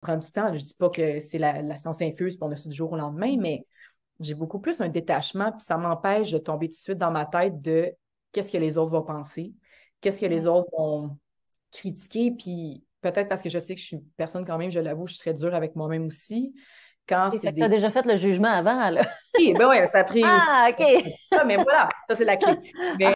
prendre du temps. Je dis pas que c'est la, science infuse, pour on a ça du jour au lendemain, mais j'ai beaucoup plus un détachement, puis ça m'empêche de tomber tout de suite dans ma tête de qu'est-ce que les autres vont penser, qu'est-ce que les autres vont critiquer, puis peut-être parce que je sais que je suis personne quand même, je l'avoue, je suis très dure avec moi-même aussi. Quand c'est as déjà fait le jugement avant, là. oui, ben ouais, ça a pris. Ah, OK. Ah, mais voilà, ça, c'est la clé.